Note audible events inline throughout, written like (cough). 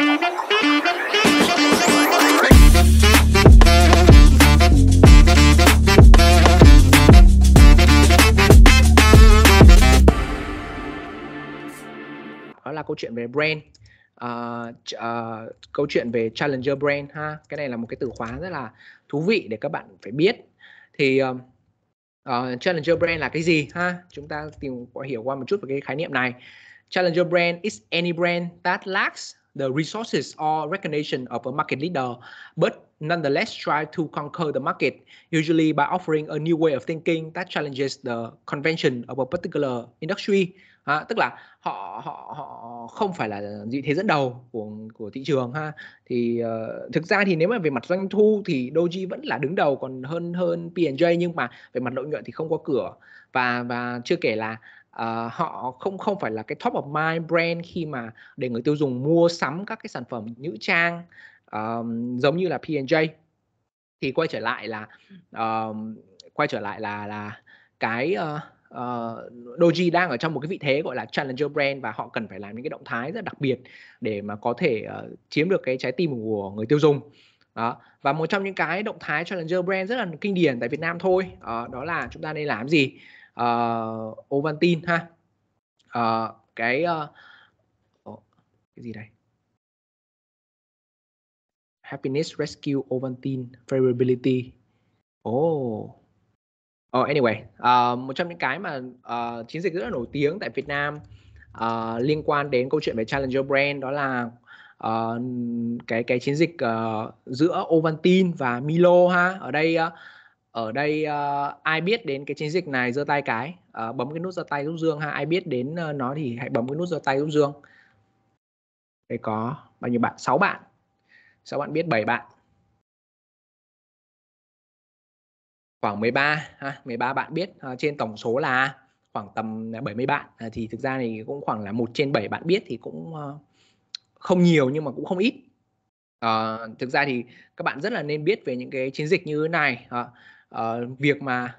đó là câu chuyện về brand uh, à, uh, à, câu chuyện về challenger brand ha cái này là một cái từ khóa rất là thú vị để các bạn phải biết thì uh, uh, challenger brand là cái gì ha chúng ta tìm hiểu qua một chút về cái khái niệm này challenger brand is any brand that lacks the resources or recognition of a market leader, but nonetheless try to conquer the market, usually by offering a new way of thinking that challenges the convention of a particular industry. À, tức là họ họ họ không phải là vị thế dẫn đầu của của thị trường ha thì uh, thực ra thì nếu mà về mặt doanh thu thì Doji vẫn là đứng đầu còn hơn hơn P&J nhưng mà về mặt lợi nhuận thì không có cửa và và chưa kể là uh, họ không không phải là cái top of mind brand khi mà để người tiêu dùng mua sắm các cái sản phẩm nữ trang um, giống như là P&J thì quay trở lại là um, quay trở lại là là cái uh, uh, Doji đang ở trong một cái vị thế gọi là challenger brand và họ cần phải làm những cái động thái rất đặc biệt để mà có thể uh, chiếm được cái trái tim của người tiêu dùng đó và một trong những cái động thái challenger brand rất là kinh điển tại Việt Nam thôi uh, đó là chúng ta nên làm gì uh, Ovaltine ha uh, cái uh, cái gì đây Happiness Rescue Ovaltine Favorability oh Oh, anyway, uh, một trong những cái mà uh, chiến dịch rất là nổi tiếng tại Việt Nam uh, liên quan đến câu chuyện về Challenger Brand đó là uh, cái cái chiến dịch uh, giữa Ovaltine và Milo ha. Ở đây uh, ở đây uh, ai biết đến cái chiến dịch này giơ tay cái uh, bấm cái nút giơ tay giúp dương ha ai biết đến uh, nó thì hãy bấm cái nút giơ tay giúp dương đây có bao nhiêu bạn sáu bạn sáu bạn biết bảy bạn khoảng 13 ha 13 bạn biết uh, trên tổng số là khoảng tầm 70 bạn à, thì thực ra thì cũng khoảng là một trên 7 bạn biết thì cũng uh, không nhiều nhưng mà cũng không ít à, thực ra thì các bạn rất là nên biết về những cái chiến dịch như thế này à, uh, việc mà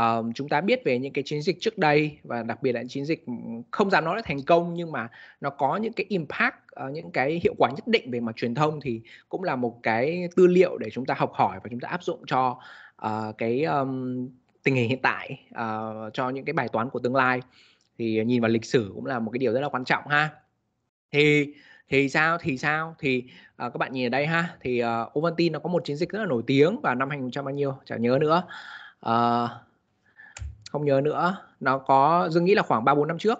uh, chúng ta biết về những cái chiến dịch trước đây và đặc biệt là chiến dịch ừ, không dám nói là thành công nhưng mà nó có những cái impact uh, những cái hiệu quả nhất định về mặt truyền thông thì cũng là một cái tư liệu để chúng ta học hỏi và chúng ta áp dụng cho uh, cái um, tình hình hiện tại uh, cho những cái bài toán của tương lai thì nhìn vào lịch sử cũng là một cái điều rất là quan trọng ha thì thì sao thì sao thì à, các bạn nhìn ở đây ha thì à, Ovaltine nó có một chiến dịch rất là nổi tiếng vào năm 2000 bao nhiêu chả nhớ nữa à, không nhớ nữa nó có dương nghĩ là khoảng ba bốn năm trước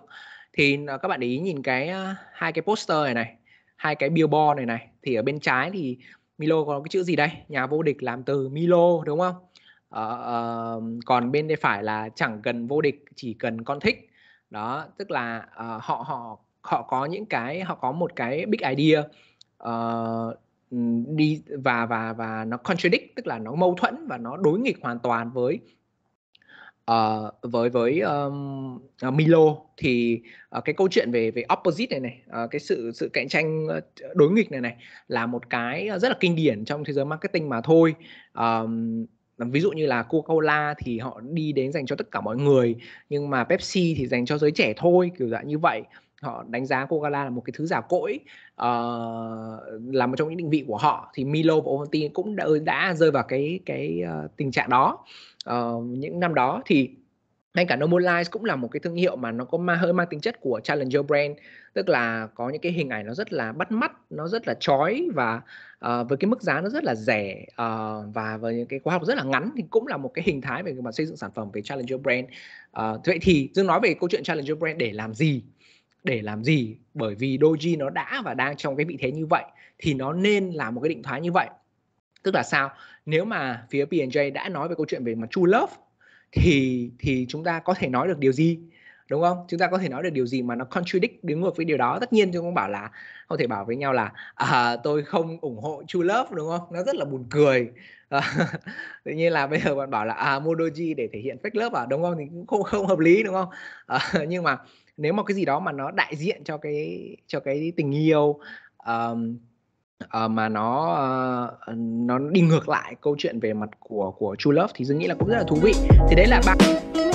thì à, các bạn để ý nhìn cái à, hai cái poster này này hai cái billboard này này thì ở bên trái thì Milo có cái chữ gì đây nhà vô địch làm từ Milo đúng không à, à, còn bên đây phải là chẳng cần vô địch chỉ cần con thích đó tức là uh, họ họ họ có những cái họ có một cái big idea uh, đi và và và nó contradict tức là nó mâu thuẫn và nó đối nghịch hoàn toàn với uh, với với um, Milo thì uh, cái câu chuyện về về opposite này này uh, cái sự sự cạnh tranh đối nghịch này này là một cái rất là kinh điển trong thế giới marketing mà thôi um, ví dụ như là Coca-Cola thì họ đi đến dành cho tất cả mọi người nhưng mà Pepsi thì dành cho giới trẻ thôi kiểu dạng như vậy họ đánh giá Coca-Cola là một cái thứ giả cỗi uh, là một trong những định vị của họ thì Milo và Ovaltine cũng đã, đã rơi vào cái cái uh, tình trạng đó uh, những năm đó thì ngay cả Normal Lines cũng là một cái thương hiệu mà nó có ma hơi mang tính chất của challenger brand tức là có những cái hình ảnh nó rất là bắt mắt nó rất là chói và uh, với cái mức giá nó rất là rẻ uh, và với những cái khóa học rất là ngắn thì cũng là một cái hình thái về mà xây dựng sản phẩm về challenger brand uh, vậy thì dương nói về câu chuyện challenger brand để làm gì để làm gì bởi vì Doji nó đã và đang trong cái vị thế như vậy thì nó nên là một cái định thoái như vậy tức là sao nếu mà phía P&J đã nói về câu chuyện về mặt true love thì thì chúng ta có thể nói được điều gì đúng không chúng ta có thể nói được điều gì mà nó contradict đứng ngược với điều đó tất nhiên chúng cũng bảo là không thể bảo với nhau là à, tôi không ủng hộ true love đúng không nó rất là buồn cười à, (laughs) tự nhiên là bây giờ bạn bảo là à mua doji để thể hiện fake love à đúng không thì cũng không không hợp lý đúng không à, (laughs) nhưng mà nếu mà cái gì đó mà nó đại diện cho cái cho cái tình yêu um, uh, mà nó uh, nó đi ngược lại câu chuyện về mặt của của True Love thì Dương nghĩ là cũng rất là thú vị. Thì đấy là ba